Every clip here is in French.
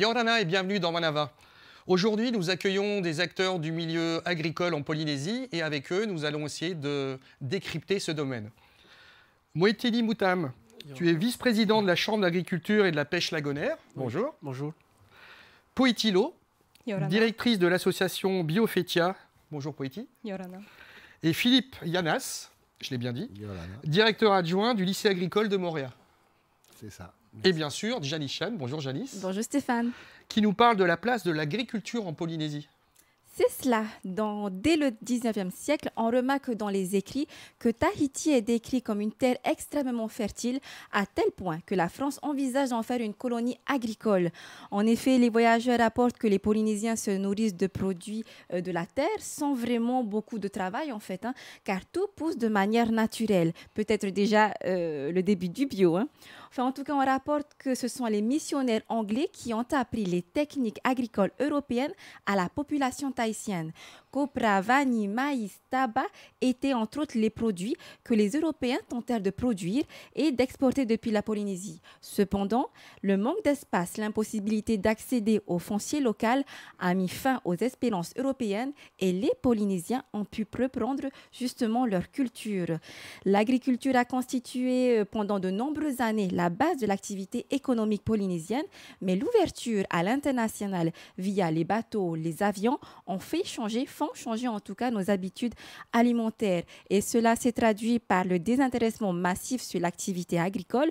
Yorana et bienvenue dans Manava. Aujourd'hui, nous accueillons des acteurs du milieu agricole en Polynésie et avec eux, nous allons essayer de décrypter ce domaine. Moeteli Moutam, tu es vice-président de la Chambre d'agriculture et de la pêche lagonaire. Bonjour. Bonjour. Poetilo, directrice de l'association Biofetia. Bonjour Poeti. Yorana. Et Philippe Yanas, je l'ai bien dit, directeur adjoint du lycée agricole de Montréal. C'est ça. Et bien sûr, Janice Chan. Bonjour Janice. Bonjour Stéphane. Qui nous parle de la place de l'agriculture en Polynésie. C'est cela. dès le 19e siècle, on remarque dans les écrits que Tahiti est décrit comme une terre extrêmement fertile, à tel point que la France envisage d'en faire une colonie agricole. En effet, les voyageurs rapportent que les Polynésiens se nourrissent de produits euh, de la terre sans vraiment beaucoup de travail, en fait, hein, car tout pousse de manière naturelle. Peut-être déjà euh, le début du bio. Hein. Enfin, en tout cas, on rapporte que ce sont les missionnaires anglais qui ont appris les techniques agricoles européennes à la population tahitienne. Copra, vanille, maïs, tabac étaient entre autres les produits que les Européens tentèrent de produire et d'exporter depuis la Polynésie. Cependant, le manque d'espace, l'impossibilité d'accéder aux foncier local a mis fin aux espérances européennes et les Polynésiens ont pu reprendre justement leur culture. L'agriculture a constitué euh, pendant de nombreuses années la base de l'activité économique polynésienne, mais l'ouverture à l'international via les bateaux, les avions, ont fait changer, font changer en tout cas nos habitudes alimentaires. Et cela s'est traduit par le désintéressement massif sur l'activité agricole,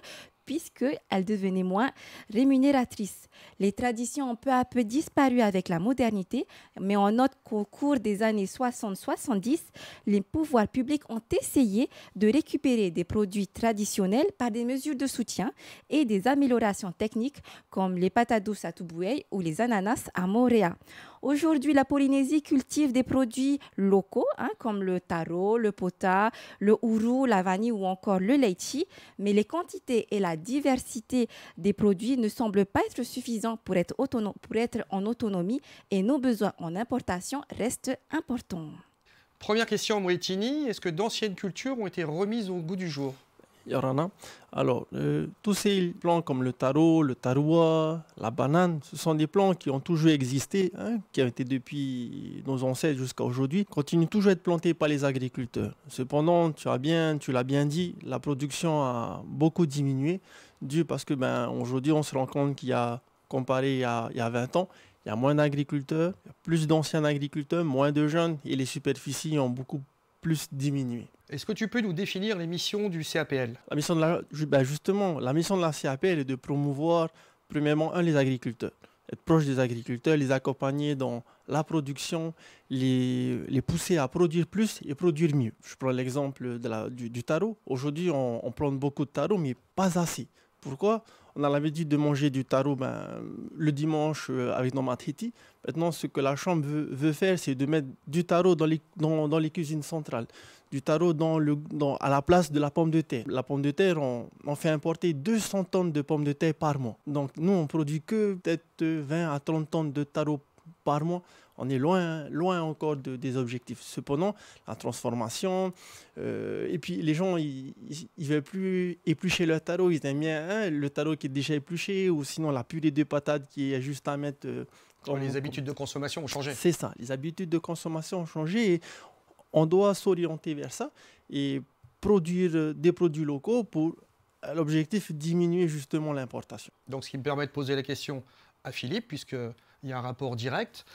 puisqu'elle devenait moins rémunératrice. Les traditions ont peu à peu disparu avec la modernité, mais on note qu'au cours des années 60-70, les pouvoirs publics ont essayé de récupérer des produits traditionnels par des mesures de soutien et des améliorations techniques comme les patates douces à Touboué ou les ananas à Moréa. Aujourd'hui, la Polynésie cultive des produits locaux, hein, comme le taro, le pota, le ourou, la vanille ou encore le leitchi, mais les quantités et la diversité des produits ne semblent pas être suffisants pour être, pour en autonomie et nos besoins en importation restent importants. Première question, Mouritini, est-ce que d'anciennes cultures ont été remises au goût du jour alors, euh, tous ces plants comme le tarot, le taroua, la banane, ce sont des plants qui ont toujours existé, hein, qui ont été depuis nos ancêtres jusqu'à aujourd'hui, continuent toujours à être plantés par les agriculteurs. Cependant, tu as bien, tu l'as bien dit, la production a beaucoup diminué, dû parce que ben, aujourd'hui, on se rend compte qu'il y a, comparé à il y a 20 ans, il y a moins d'agriculteurs, plus d'anciens agriculteurs, moins de jeunes, et les superficies ont beaucoup plus diminué. Est-ce que tu peux nous définir les missions du CAPL La mission de la, bah, justement, la mission de la CAPL est de promouvoir, premièrement, un, les agriculteurs, être proche des agriculteurs, les accompagner dans la production, les, pousser à produire plus et produire mieux. Je prends l'exemple du, du, tarot. Aujourd'hui, on, plante beaucoup de tarot, mais pas assez. Pourquoi On a l'habitude de manger du tarot ben, le dimanche euh, avec nos matritis. Maintenant, ce que la Chambre veut, faire, c'est de mettre du tarot dans les cuisines centrales du tarot dans le, dans, à la place de la pomme de terre. La pomme de terre, on, fait importer 200 tonnes de pommes de terre par mois. Donc nous, on produit que peut-être 20 à 30 tonnes de tarot par mois. On est loin, loin encore des objectifs. Cependant, la transformation, euh, et puis les gens, ils ne veulent plus éplucher leur tarot. Ils aiment bien hein, le tarot qui est déjà épluché, ou sinon la purée de patates qui est juste à mettre. Euh, les habitudes de consommation ont changé. C'est ça, les habitudes de consommation ont changé on doit s'orienter vers ça et produire euh, des produits locaux pour euh, l'objectif diminuer justement l'importation. Donc ce qui me permet de poser la question à Philippe, puisqu'il y a un rapport direct.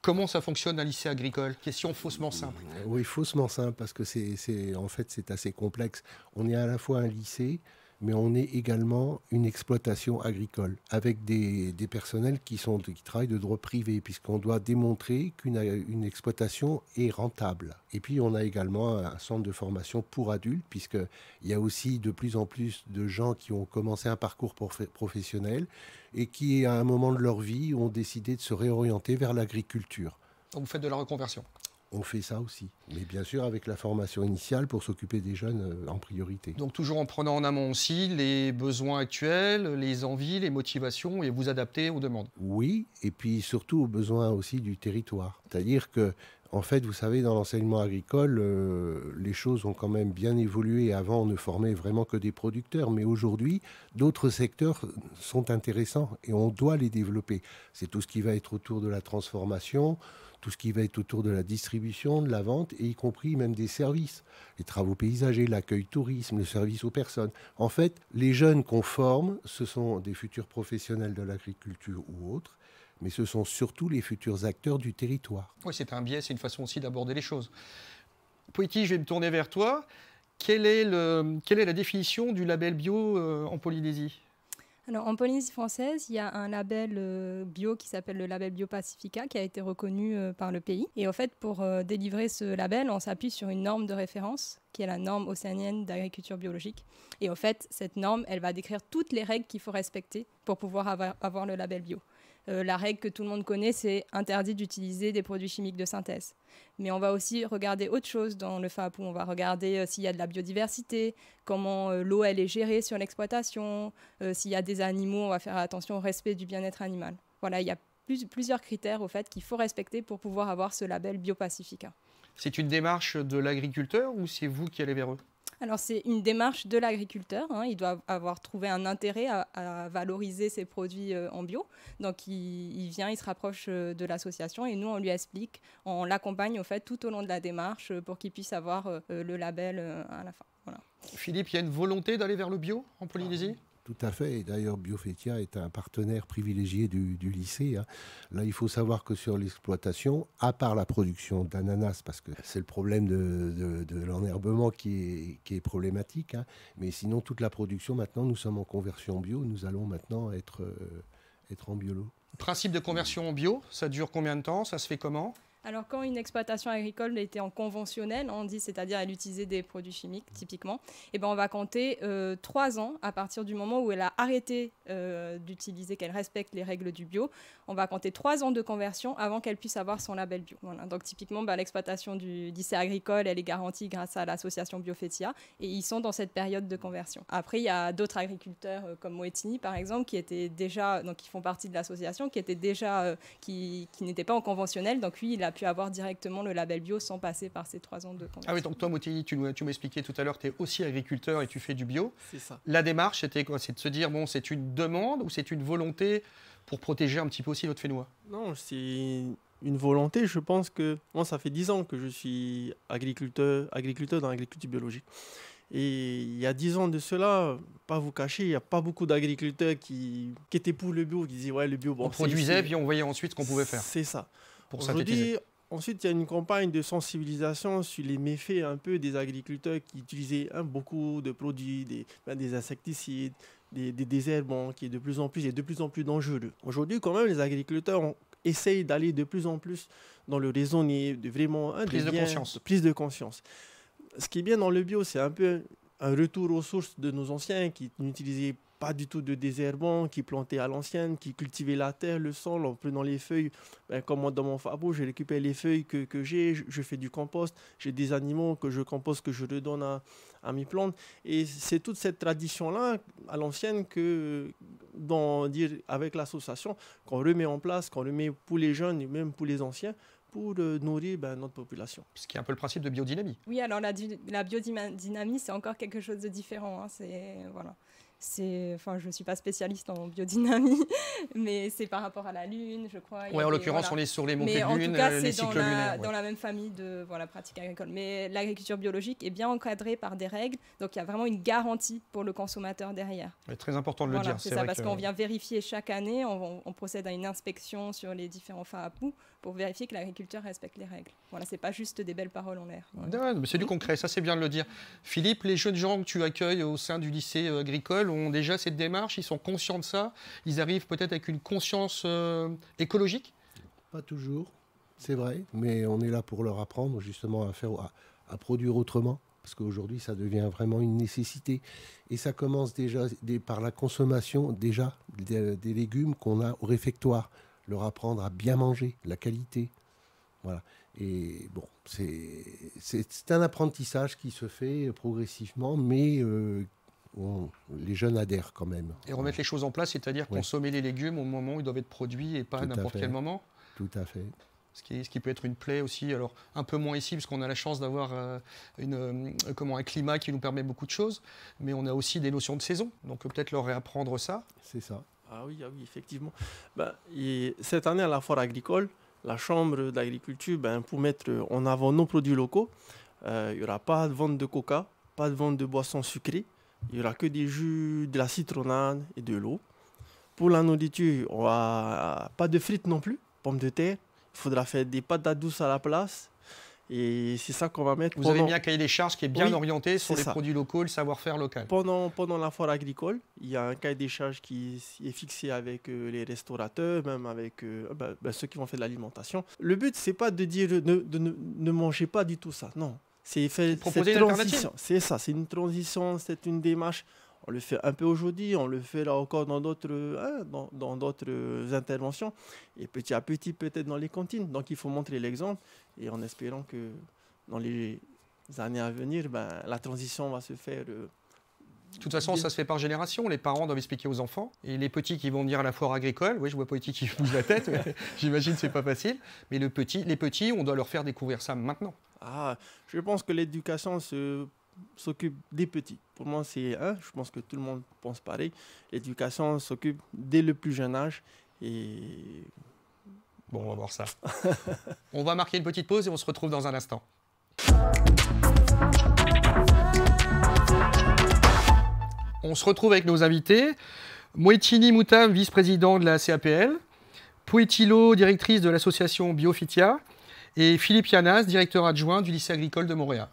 Comment ça fonctionne un lycée agricole Question faussement simple. Oui, faussement simple, parce que c'est en fait c'est assez complexe. On est à la fois un lycée, mais on est également une exploitation agricole avec des, personnels qui, travaillent de droit privé, puisqu'on doit démontrer qu'une exploitation est rentable. Et puis, on a également un centre de formation pour adultes, puisqu'il y a aussi de plus en plus de gens qui ont commencé un parcours professionnel et qui, à un moment de leur vie, ont décidé de se réorienter vers l'agriculture. Donc vous faites de la reconversion on fait ça aussi. Mais bien sûr avec la formation initiale pour s'occuper des jeunes euh, en priorité. Donc toujours en prenant en amont aussi les besoins actuels, les envies, les motivations et vous adapter aux demandes. Oui, et puis surtout aux besoins aussi du territoire. C'est-à-dire que en fait, vous savez, dans l'enseignement agricole, euh, les choses ont quand même bien évolué. Avant, on ne formait vraiment que des producteurs, mais aujourd'hui, d'autres secteurs sont intéressants et on doit les développer. C'est tout ce qui va être autour de la transformation, tout ce qui va être autour de la distribution, de la vente, et y compris même des services, les travaux paysagers, l'accueil tourisme, le service aux personnes. En fait, les jeunes qu'on forme, ce sont des futurs professionnels de l'agriculture ou autres, mais ce sont surtout les futurs acteurs du territoire. Oui, c'est un biais, c'est une façon aussi d'aborder les choses. Poitiers, je vais me tourner vers toi. Quelle est, quelle est la définition du label bio euh, en Polynésie en Polynésie française, il y a un label euh, bio qui s'appelle le label Bio Pacifica qui a été reconnu euh, par le pays. Et en fait, pour euh, délivrer ce label, on s'appuie sur une norme de référence qui est la norme océanienne d'agriculture biologique. Et en fait, cette norme, elle va décrire toutes les règles qu'il faut respecter pour pouvoir avoir le label bio. Euh, la règle que tout le monde connaît, c'est interdit d'utiliser des produits chimiques de synthèse. Mais on va aussi regarder autre chose dans le FAPO. on va regarder euh, s'il y a de la biodiversité, comment euh, l'eau est gérée sur l'exploitation, s'il y a des animaux, on va faire attention au respect du bien-être animal. Voilà, il y a plusieurs critères au fait qu'il faut respecter pour pouvoir avoir ce label Biopacifica. C'est une démarche de l'agriculteur ou c'est vous qui allez vers eux alors c'est une démarche de l'agriculteur. Hein. Il doit avoir trouvé un intérêt à, valoriser ses produits euh, en bio. Donc il, vient, il se rapproche euh, de l'association et nous on lui explique, on l'accompagne au fait tout au long de la démarche euh, pour qu'il puisse avoir le label à la fin. Philippe, il y a une volonté d'aller vers le bio en Polynésie tout à fait. Et d'ailleurs, Biofetia est un partenaire privilégié du, lycée. Hein. Là, il faut savoir que sur l'exploitation, à part la production d'ananas, parce que c'est le problème de, l'enherbement qui est, problématique, hein. mais sinon, toute la production, maintenant, nous sommes en conversion bio. Nous allons maintenant être, euh, en biolo. Principe de conversion bio, ça dure combien de temps Ça se fait comment alors quand une exploitation agricole était en conventionnel, on dit, c'est-à-dire elle utilisait des produits chimiques mm. typiquement, eh ben, on va compter euh, trois ans à partir du moment où elle a arrêté euh, d'utiliser, qu'elle respecte les règles du bio. On va compter trois ans de conversion avant qu'elle puisse avoir son label bio. Donc typiquement, bah, l'exploitation du lycée agricole, elle est garantie grâce à l'association Biofetia et ils sont dans cette période de conversion. Après, il y a d'autres agriculteurs euh, comme Moetini par exemple qui étaient déjà, donc qui font partie de l'association, qui étaient déjà, qui, qui n'étaient pas en conventionnel. Donc lui, il a avoir directement le label bio sans passer par ces trois ans de conversion. Ah oui, donc toi, Moutini, tu, tu m'expliquais tout à l'heure, tu es aussi agriculteur et tu fais du bio. C'est ça. La démarche, c'était quoi C'est de se dire, bon, c'est une demande ou c'est une volonté pour protéger un petit peu aussi notre fénois Non, c'est une volonté. Je pense que moi, ça fait dix ans que je suis agriculteur, agriculteur dans l'agriculture biologique. Et il y a dix ans de cela, pas vous cacher, il n'y a pas beaucoup d'agriculteurs qui, qui, étaient pour le bio, qui disaient ouais, le bio, bon. On produisait, puis on voyait ensuite ce qu'on pouvait faire. C'est ça. pour Aujourd'hui, Ensuite, il y a une campagne de sensibilisation sur les méfaits un peu des agriculteurs qui utilisaient hein, beaucoup de produits, des, ben, insecticides, des, désherbants, qui est de plus en plus et de plus en plus dangereux. Aujourd'hui, quand même, les agriculteurs essayent d'aller de plus en plus dans le raisonner, de vraiment hein, prise de, conscience. de conscience. Ce qui est bien dans le bio, c'est un peu un retour aux sources de nos anciens qui n'utilisaient pas du tout de désherbant, qui plantaient à l'ancienne, qui cultivait la terre, le sol, en prenant les feuilles. Ben, comme dans mon fabo, je récupère les feuilles que, j'ai, je, fais du compost, j'ai des animaux que je composte, que je redonne à, à mes plantes. Et c'est toute cette tradition-là, à l'ancienne, que dans, dire, avec l'association, qu'on remet en place, qu'on remet pour les jeunes et même pour les anciens, pour euh, nourrir ben, notre population. Ce qui est un peu le principe de biodynamie. Oui, alors la, la biodynamie, c'est encore quelque chose de différent. Hein. c'est voilà c'est, enfin, je ne suis pas spécialiste en biodynamie, mais c'est par rapport à la Lune, je crois. Oui, en l'occurrence, on est sur les montées de Lune, euh, les dans la, dans la même famille de voilà, pratique agricole. Mais l'agriculture biologique est bien encadrée par des règles, donc il y a vraiment une garantie pour le consommateur derrière. C'est très important de le dire. C'est ça, parce qu'on vient vérifier chaque année, on, procède à une inspection sur les différents à poux pour vérifier que l'agriculteur respecte les règles. Voilà, n'est pas juste des belles paroles en l'air. mais c'est du concret, ça c'est bien de le dire. Philippe, les jeunes gens que tu accueilles au sein du lycée euh, agricole ont déjà cette démarche, ils sont conscients de ça, ils arrivent peut-être avec une conscience euh, écologique Pas toujours, c'est vrai, mais on est là pour leur apprendre justement à faire, à, produire autrement parce qu'aujourd'hui ça devient vraiment une nécessité. Et ça commence déjà par la consommation déjà des, légumes qu'on a au réfectoire leur apprendre à bien manger, la qualité. Voilà. Et bon, c'est un apprentissage qui se fait progressivement, mais euh, les jeunes adhèrent quand même. Et remettre les choses en place, c'est-à-dire consommer les légumes au moment où ils doivent être produits et pas à n'importe quel moment Tout à fait. Ce qui, ce qui, peut être une plaie aussi. Alors, un peu moins ici, parce qu'on a la chance d'avoir euh, euh, un climat qui nous permet beaucoup de choses, mais on a aussi des notions de saison. Donc, peut-être leur réapprendre ça. C'est ça. Ah, ah oui, effectivement. Bah, cette année, à la foire agricole, la Chambre d'agriculture, ben, pour mettre en avant nos produits locaux, euh, il n'y aura pas de vente de coca, pas de vente de boissons sucrées, il n'y aura que des jus, de la citronnade et de l'eau. Pour la nourriture, on euh, pas de frites non plus, pommes de terre, il faudra faire des à douce à la place. Et c'est ça qu'on va mettre. Vous avez mis un cahier des charges qui est bien orienté sur les produits locaux, le savoir-faire local. Pendant, pendant la foire agricole, il y a un cahier des charges qui est fixé avec euh, les restaurateurs, même avec euh, bah, bah, ceux qui vont faire de l'alimentation. Le but, c'est pas de dire ne, de, ne, mangez pas du tout ça. Non. C'est faire transition. C'est ça, c'est une transition, c'est une démarche on le fait un peu aujourd'hui, on le fait là encore dans d'autres hein, dans, interventions, et petit à petit peut-être dans les cantines. Donc il faut montrer l'exemple, et en espérant que dans les années à venir, ben, la transition va se faire. Euh, de toute façon, ça se fait par génération. Les parents doivent expliquer aux enfants. Et les petits qui vont venir à la foire agricole, oui, je vois petits qui bougent la tête, j'imagine que ce n'est pas facile. Mais le petit, les petits, on doit leur faire découvrir ça maintenant. Ah, je pense que l'éducation se s'occupe des petits. Pour moi, c'est un, je pense que tout le monde pense pareil. L'éducation s'occupe dès le plus jeune âge. Et... Bon, on va voir ça. on va marquer une petite pause et on se retrouve dans un instant. On se retrouve avec nos invités. Moetini Moutam, vice-président de la CAPL. Poetilo, directrice de l'association Biofitia. Et Philippe Yanas, directeur adjoint du lycée agricole de Montréal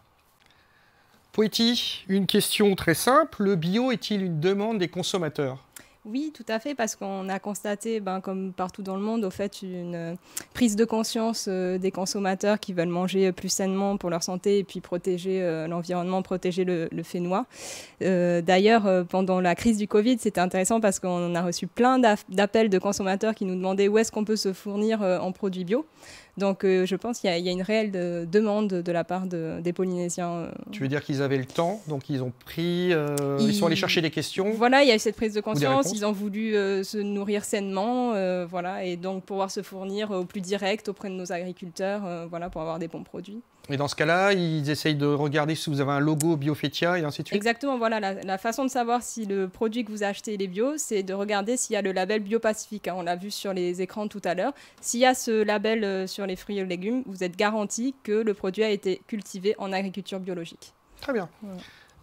poitiers une question très simple. Le bio est-il une demande des consommateurs oui, tout à fait, parce qu'on a constaté, ben, comme partout dans le monde, au fait, une euh, prise de conscience euh, des consommateurs qui veulent manger euh, plus sainement pour leur santé et puis protéger l'environnement, protéger le, le noir. D'ailleurs, pendant la crise du Covid, c'était intéressant parce qu'on a reçu plein d'appels de consommateurs qui nous demandaient où est-ce qu'on peut se fournir en produits bio. Donc je pense qu'il y, a une réelle demande de la part des Polynésiens. Tu veux dire qu'ils avaient le temps, donc ils ont pris, ils... ils... sont allés chercher des questions. Voilà, il y a eu cette prise de conscience, ils ont voulu euh, se nourrir sainement, euh, voilà, et donc pouvoir se fournir au plus direct auprès de nos agriculteurs, euh, voilà, pour avoir des bons produits. Et dans ce cas-là, ils essayent de regarder si vous avez un logo Biofetia et ainsi de suite Exactement, voilà. La, façon de savoir si le produit que vous achetez est bio, c'est de regarder s'il y a le label Biopacifique. Hein. on l'a vu sur les écrans tout à l'heure. S'il y a ce label sur les fruits et légumes, vous êtes garanti que le produit a été cultivé en agriculture biologique. Très bien.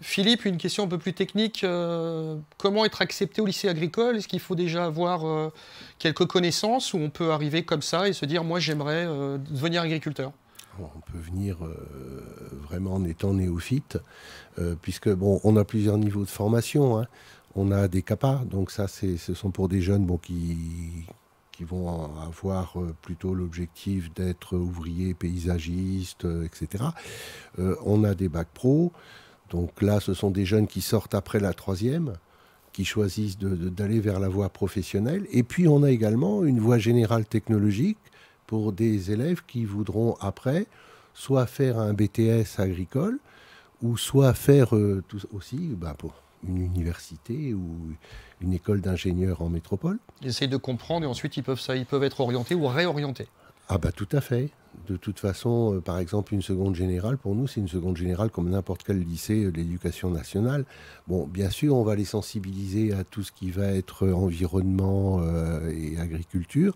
Philippe, une question un peu plus technique. Euh, comment être accepté au lycée agricole Est-ce qu'il faut déjà avoir euh, quelques connaissances ou on peut arriver comme ça et se dire moi j'aimerais euh, devenir agriculteur on peut venir vraiment en étant néophyte, puisque bon, on a plusieurs niveaux de formation. Hein. On a des CAPA, donc ça, ce sont pour des jeunes qui, vont avoir plutôt l'objectif d'être ouvriers, paysagistes, etc. on a des bacs pro, donc là, ce sont des jeunes qui sortent après la troisième, qui choisissent d'aller vers la voie professionnelle. Et puis, on a également une voie générale technologique pour des élèves qui voudront après soit faire un BTS agricole, ou soit faire euh, aussi bah, une université ou une école d'ingénieurs en métropole. Ils essayent de comprendre et ensuite ils peuvent, ils peuvent être orientés ou réorientés. Ah bah tout à fait de toute façon, euh, par exemple, une seconde générale, pour nous, c'est une seconde générale comme n'importe quel lycée de euh, l'éducation nationale. Bon, bien sûr, on va les sensibiliser à tout ce qui va être euh, environnement et agriculture,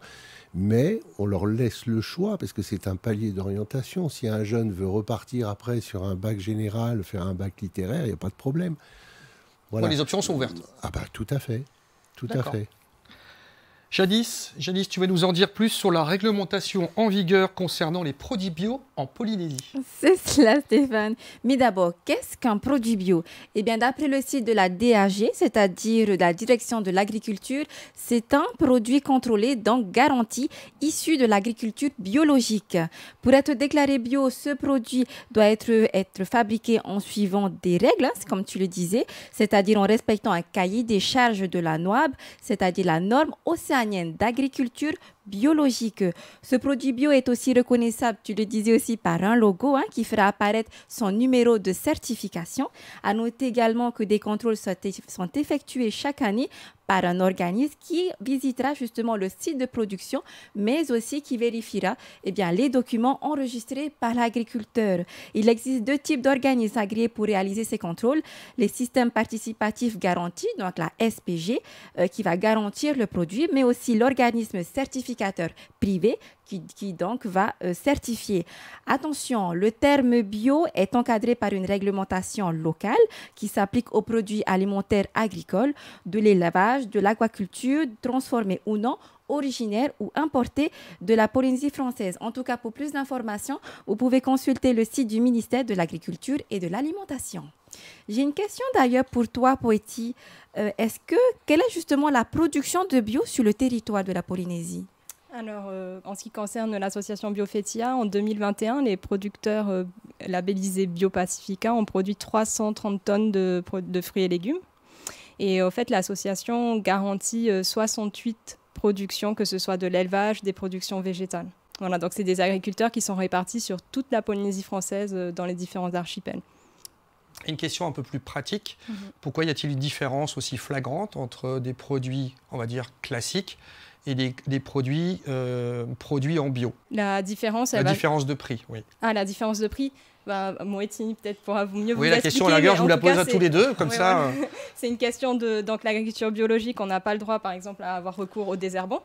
mais on leur laisse le choix, parce que c'est un palier d'orientation. Si un jeune veut repartir après sur un bac général, faire un bac littéraire, il n'y a pas de problème. Voilà. les options sont ouvertes. Ah bah tout à fait, tout à fait. Jadis, Jadis, tu vas nous en dire plus sur la réglementation en vigueur concernant les produits bio en Polynésie. C'est cela, Stéphane. Mais d'abord, qu'est-ce qu'un produit bio Eh bien, d'après le site de la DAG, c'est-à-dire la Direction de l'Agriculture, c'est un produit contrôlé, donc garanti, issu de l'agriculture biologique. Pour être déclaré bio, ce produit doit être, être fabriqué en suivant des règles, hein, comme tu le disais, c'est-à-dire en respectant un cahier des charges de la NOAB, c'est-à-dire la norme océanique d'agriculture biologique. Ce produit bio est aussi reconnaissable, tu le disais aussi, par un logo hein, qui fera apparaître son numéro de certification. À noter également que des contrôles sont, effectués chaque année par un organisme qui visitera justement le site de production, mais aussi qui vérifiera eh bien, les documents enregistrés par l'agriculteur. Il existe deux types d'organismes agréés pour réaliser ces contrôles. Les systèmes participatifs garantis, donc la SPG, euh, qui va garantir le produit, mais aussi l'organisme certifié privé qui, donc va euh, certifier. Attention, le terme bio est encadré par une réglementation locale qui s'applique aux produits alimentaires agricoles, de l'élevage, de l'aquaculture, transformés ou non originaire ou importé de la Polynésie française. En tout cas, pour plus d'informations, vous pouvez consulter le site du ministère de l'Agriculture et de l'Alimentation. J'ai une question d'ailleurs pour toi, Poéti. Euh, est-ce que quelle est justement la production de bio sur le territoire de la Polynésie alors, euh, en ce qui concerne l'association Biofetia, en 2021, les producteurs euh, labellisés Biopacifica ont produit 330 tonnes de, fruits et légumes. Et en fait, l'association garantit 68 euh, productions, que ce soit de l'élevage, des productions végétales. Voilà, donc c'est des agriculteurs qui sont répartis sur toute la Polynésie française dans les différents archipels. Une question un peu plus pratique, mhm. pourquoi y a-t-il une différence aussi flagrante entre des produits, on va dire, classiques et des, produits, euh, produits en bio. La différence, La de prix, oui. Ah, la différence de prix bah, Moi, Moëtini peut-être pourra vous mieux oui, la question la je vous la pose à tous les deux, comme ça. Euh. c'est une question de donc l'agriculture biologique, on n'a pas le droit, par exemple, à avoir recours aux désherbants.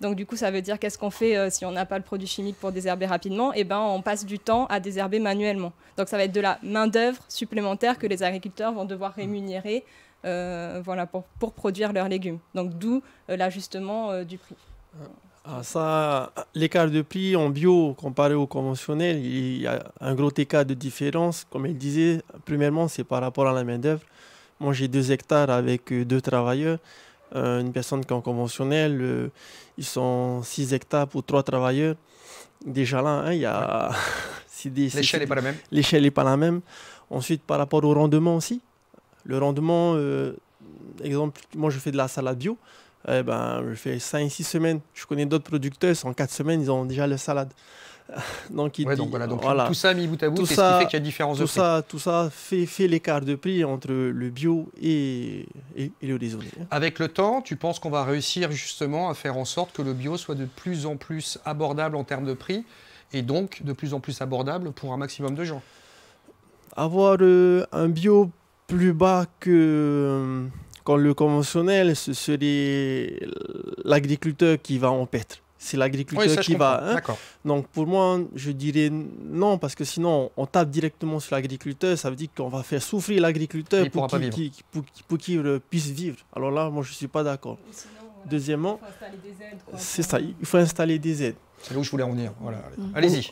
Donc du coup, ça veut dire qu'est-ce qu'on fait euh, si on n'a pas le produit chimique pour désherber rapidement Eh ben, on passe du temps à désherber manuellement. Donc ça va être de la main d'œuvre supplémentaire que les agriculteurs vont devoir rémunérer euh, voilà, pour, produire leurs légumes. Donc d'où euh, l'ajustement euh, du prix. Ah, ça, l'écart de prix en bio comparé au conventionnel, il y a un gros écart de différence. Comme il disait, premièrement, c'est par rapport à la main-d'œuvre. Moi, j'ai deux hectares avec deux travailleurs. une personne qui est en conventionnel, ils sont 6 hectares pour trois travailleurs. Déjà là, hein, il y a... L'échelle pas même. L'échelle n'est pas la même. Ensuite, par rapport au rendement aussi, le rendement, euh, exemple, moi je fais de la salade bio, eh ben, je fais 5-6 semaines. Je connais d'autres producteurs, en 4 semaines, ils ont déjà la salade. donc, voilà, donc tout ça mis bout à bout, c'est ce qui fait qu'il y a différence de Ça, tout ça fait, fait l'écart de prix entre le bio et, le réseau. Avec le temps, tu penses qu'on va réussir justement à faire en sorte que le bio soit de plus en plus abordable en termes de prix et donc de plus en plus abordable pour un maximum de gens Avoir euh, un bio plus bas que euh, quand le conventionnel, ce serait l'agriculteur qui va en pêtre. C'est l'agriculteur qui va. Hein. Donc pour moi, je dirais non, parce que sinon on tape directement sur l'agriculteur, ça veut dire qu'on va faire souffrir l'agriculteur pour qu'il puisse vivre. Alors là, moi je suis pas d'accord. Deuxièmement, c'est ça, il faut installer des aides. C'est là où je voulais en venir. Voilà, mm. Allez-y.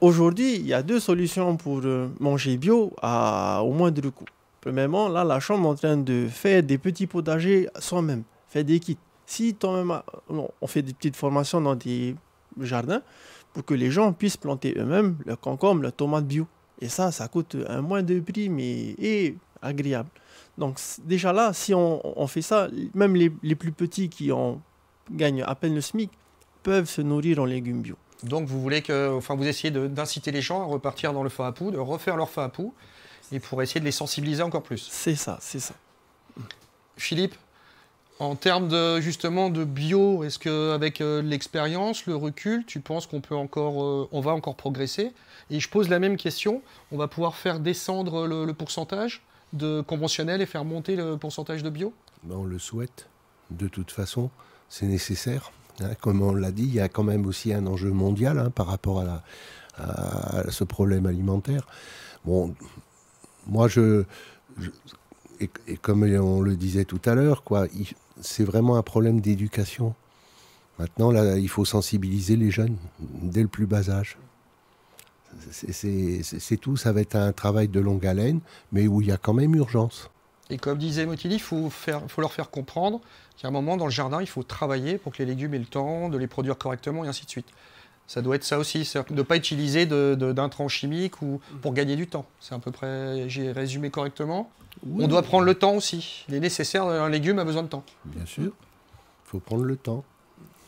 Aujourd'hui, il y a deux solutions pour euh, manger bio à, au moindre coût. Premièrement, là, la chambre est en train de faire des petits potagers soi-même, faire des kits. Si même euh, on fait des petites formations dans des jardins pour que les gens puissent planter eux-mêmes le concombre, le tomate bio. Et ça, ça coûte un moins de prix, mais est agréable. Donc déjà là, si on, fait ça, même les, plus petits qui ont gagnent à peine le SMIC peuvent se nourrir en légumes bio. Donc vous voulez que, enfin vous essayez d'inciter les gens à repartir dans le feu à poux, de refaire leur feu à poux, et pour essayer de les sensibiliser encore plus. C'est ça, c'est ça. Philippe, en termes de justement de bio, est-ce que avec euh, l'expérience, le recul, tu penses qu'on peut encore, euh, on va encore progresser Et je pose la même question. On va pouvoir faire descendre le, pourcentage de conventionnel et faire monter le pourcentage de bio ben, On le souhaite. De toute façon, c'est nécessaire. Hein. comme on l'a dit, il y a quand même aussi un enjeu mondial hein, par rapport à, à ce problème alimentaire. Bon, moi, je, et, comme on le disait tout à l'heure, c'est vraiment un problème d'éducation. Maintenant, là, il faut sensibiliser les jeunes dès le plus bas âge. C'est tout, ça va être un travail de longue haleine, mais où il y a quand même urgence. Et comme disait Motili, il faut, leur faire comprendre qu'à un moment dans le jardin, il faut travailler pour que les légumes aient le temps de les produire correctement et ainsi de suite. Ça doit être ça aussi, cest ne pas utiliser d'intrants chimiques ou mm. pour gagner du temps. C'est à peu près, j'ai résumé correctement. On doit prendre le temps aussi. Il est nécessaire, un légume a besoin de temps. Bien sûr, il faut prendre le temps.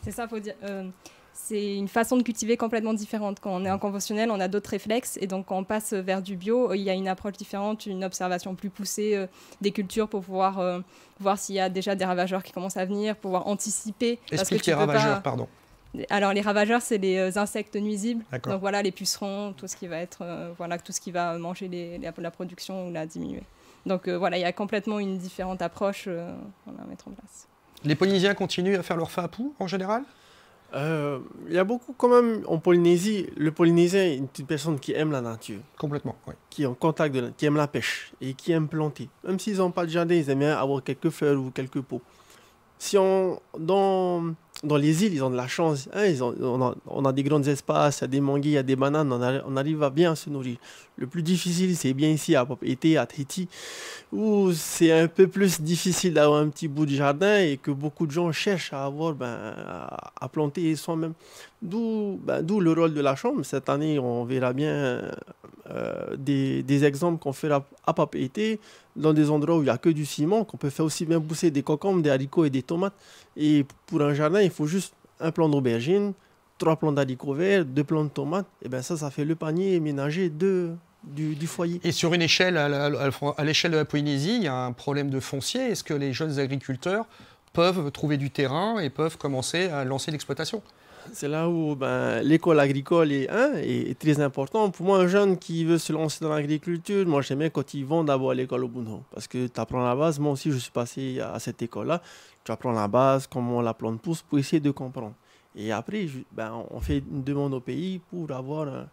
C'est ça, faut dire. Euh, c'est une façon de cultiver complètement différente. Quand on est en conventionnel, on a d'autres réflexes. Et donc, quand on passe vers du bio, euh, il y a une approche différente, une observation plus poussée euh, des cultures pour pouvoir voir s'il y a déjà des ravageurs qui commencent à venir, pouvoir anticiper. Explique les ravageurs, pas... pardon. Alors les ravageurs, c'est les euh, insectes nuisibles. Donc voilà, les pucerons, tout ce qui va être, euh, voilà, tout ce qui va manger la production ou la diminuer. Donc euh, voilà, il y a complètement une différente approche à mettre en place. Les Polynésiens continuent à faire leur fapou en général Il y a beaucoup quand même en Polynésie. Le Polynésien est une personne qui aime la nature. Complètement, Qui est en contact, qui aime la pêche et qui aime planter. Même s'ils n'ont pas de jardin, ils aiment bien avoir quelques fleurs ou quelques pots. Si on, dans dans les îles, ils ont de la chance. Hein, on, a, des grands espaces, il y a des mangues, il y a des bananes, on, arrive à bien se nourrir. Le plus difficile, c'est bien ici, à Popété, à Tahiti, où c'est un peu plus difficile d'avoir un petit bout de jardin et que beaucoup de gens cherchent à avoir, ben, à, planter soi-même. Ben, d'où le rôle de la chambre. Cette année, on verra bien euh, des, exemples qu'on fait à, à dans des endroits où il n'y a que du ciment, qu'on peut faire aussi bien pousser des cocombes, des haricots et des tomates. Et pour un jardin, il faut juste un plan d'aubergine, trois plants d'haricots verts, deux plants de tomates. Et bien ça, ça fait le panier ménager de, du, foyer. Et sur une échelle, à l'échelle de la Polynésie, il y a un problème de foncier. Est-ce que les jeunes agriculteurs peuvent trouver du terrain et peuvent commencer à lancer l'exploitation c'est là où ben, l'école agricole est, est, très importante. Pour moi, un jeune qui veut se lancer dans l'agriculture, moi j'aime bien quand ils vont d'abord à l'école au Boudon. Parce que tu apprends la base. Moi aussi, je suis passé à cette école-là tu la base, comment la plante pousse, pour essayer de comprendre. Et après, ben, on fait une demande au pays pour avoir. un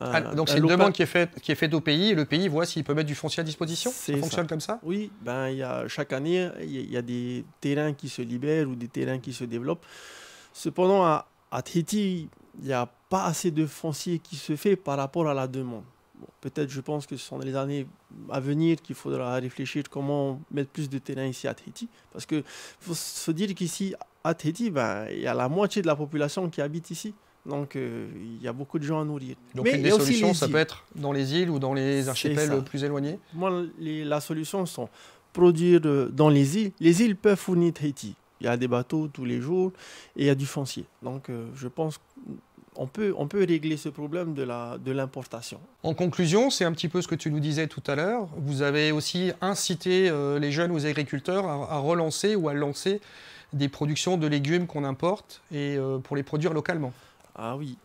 ah, donc c'est une demande qui est faite qui au pays et le pays voit s'il peut mettre du foncier à disposition. Ça fonctionne comme ça Oui, ben il y a, chaque année il y, a des terrains qui se libèrent ou des terrains qui se développent. Cependant à, à il n'y a pas assez de foncier qui se fait par rapport à la demande. Peut-être, je pense que ce sont les années à venir qu'il faudra réfléchir comment mettre plus de terrain ici à Tahiti. Parce qu'il faut se dire qu'ici, à Tahiti, ben, il y a la moitié de la population qui habite ici. Donc, euh, il y a beaucoup de gens à nourrir. Donc, une des solutions, ça peut être dans les îles ou dans les archipels plus éloignés Moi, la solution, c'est produire euh, dans les îles. Les îles peuvent fournir Tahiti. Il y a des bateaux tous les jours et il y a du foncier. Donc, euh, je pense on peut, on peut régler ce problème de l'importation. De en conclusion, c'est un petit peu ce que tu nous disais tout à l'heure. Vous avez aussi incité euh, les jeunes aux agriculteurs à, relancer ou à lancer des productions de légumes qu'on importe et euh, pour les produire localement. Ah oui.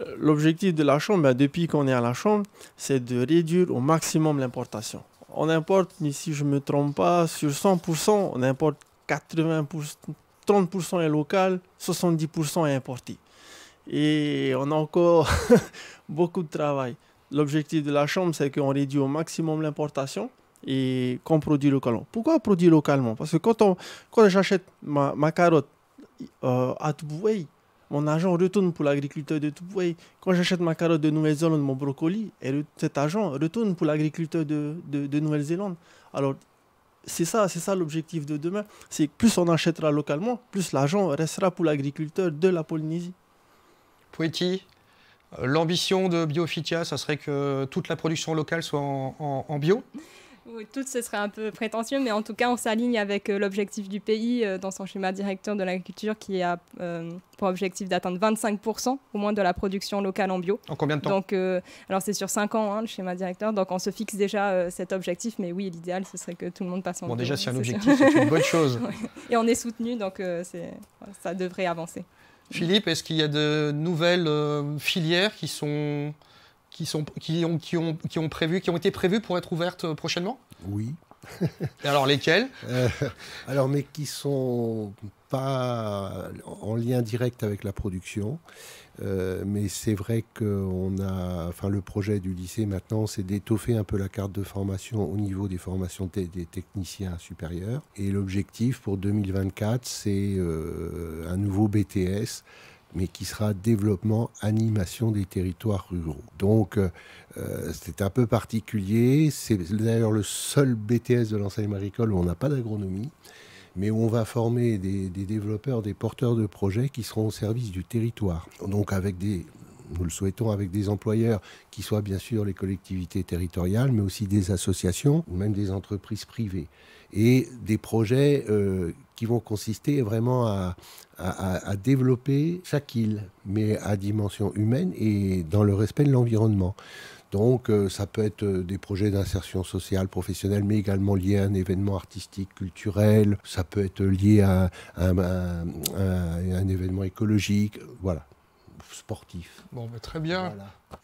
Euh, l'objectif de la Chambre, ben, depuis qu'on est à la Chambre, c'est de réduire au maximum l'importation. On importe, si je ne me trompe pas, sur 100%, on importe 80%, 30% est local, 70% est importé et on a encore beaucoup de travail. L'objectif de la chambre, c'est qu'on réduit au maximum l'importation et qu'on produit localement. Pourquoi produire localement Parce que quand, on, quand j'achète ma, ma, carotte euh, à Tuboué, mon argent retourne pour l'agriculteur de Tuboué. Quand j'achète ma carotte de Nouvelle-Zélande, mon brocoli, et cet argent retourne pour l'agriculteur de, de, de Nouvelle-Zélande. Alors, c'est ça, c'est ça l'objectif de demain. C'est plus on achètera localement, plus l'argent restera pour l'agriculteur de la Polynésie. Poeti, euh, l'ambition de Biofitia, ça serait que toute la production locale soit en, bio oui, tout ce serait un peu prétentieux, mais en tout cas, on s'aligne avec euh, l'objectif du pays euh, dans son schéma directeur de l'agriculture qui a pour objectif d'atteindre 25% au moins de la production locale en bio. En combien de temps Donc, Alors, c'est sur 5 ans, hein, le schéma directeur. Donc, on se fixe déjà cet objectif, mais oui, l'idéal, ce serait que tout le monde passe en bio. Bon, déjà, c'est un objectif, c'est une bonne chose. Et on est soutenu, donc ça devrait avancer. Philippe, est-ce qu'il y a de nouvelles euh, filières qui sont qui sont qui ont qui ont prévu qui ont été prévues pour être ouvertes euh, prochainement Oui. alors lesquelles euh, Alors mais qui sont pas en lien direct avec la production, euh, mais c'est vrai que a, enfin, le projet du lycée maintenant, c'est d'étoffer un peu la carte de formation au niveau des formations des techniciens supérieurs. Et l'objectif pour 2024, c'est euh, un nouveau BTS mais qui sera développement animation des territoires ruraux. Donc euh, c'est un peu particulier, c'est d'ailleurs le seul BTS de l'enseignement agricole où on n'a pas d'agronomie mais où on va former des, développeurs, des porteurs de projets qui seront au service du territoire. Donc avec des, nous le souhaitons avec des employeurs qui soient bien sûr les collectivités territoriales, mais aussi des associations même des entreprises privées. Et des projets euh, qui vont consister vraiment à, à, développer chaque île, mais à dimension humaine et dans le respect de l'environnement. Donc euh, ça peut être euh, des projets d'insertion sociale, professionnelle, mais également liés à un événement artistique, culturel, ça peut être lié à un événement écologique, voilà sportif. Bon, bah, très bien.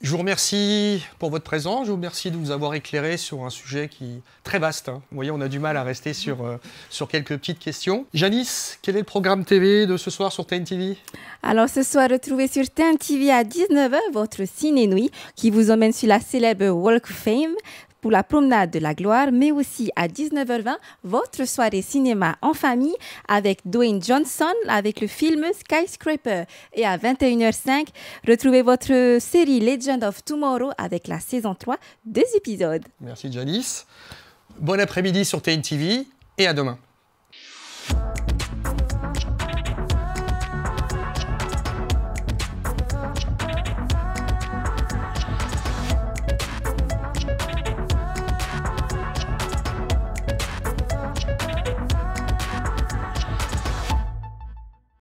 Je vous remercie pour votre présence. Je vous remercie de nous avoir éclairé sur un sujet qui très vaste. Hein. Vous voyez, on a du mal à rester sur, euh, sur quelques petites questions. Janice, quel est le programme TV de ce soir sur TV Alors, ce soir, retrouvez sur TV à 19h votre Ciné Nuit qui vous emmène sur la célèbre Walk of Fame la promenade de la gloire, mais aussi à 19h20, votre soirée cinéma en famille avec Dwayne Johnson avec le film Skyscraper. Et à 21h05, retrouvez votre série Legend of Tomorrow avec la saison 3, deux épisodes. Merci Janice. Bon après-midi sur TNTV et à demain.